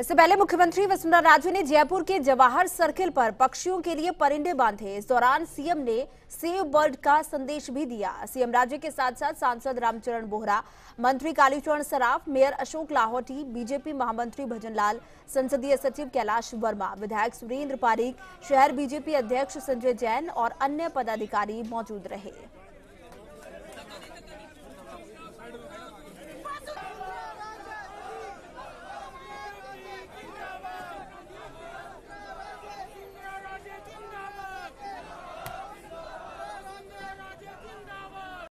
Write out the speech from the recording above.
इससे पहले मुख्यमंत्री वसुंधरा राजे ने जयपुर के जवाहर सर्किल पर पक्षियों के लिए परिंदे बांधे इस दौरान सीएम ने सेव बर्ड का संदेश भी दिया सीएम राज्य के साथ साथ सांसद रामचरण बोहरा मंत्री कालीचरण सराफ मेयर अशोक लाहौटी बीजेपी महामंत्री भजनलाल संसदीय सचिव कैलाश वर्मा विधायक सुरेंद्र पारीख शहर बीजेपी अध्यक्ष संजय जैन और अन्य पदाधिकारी मौजूद रहे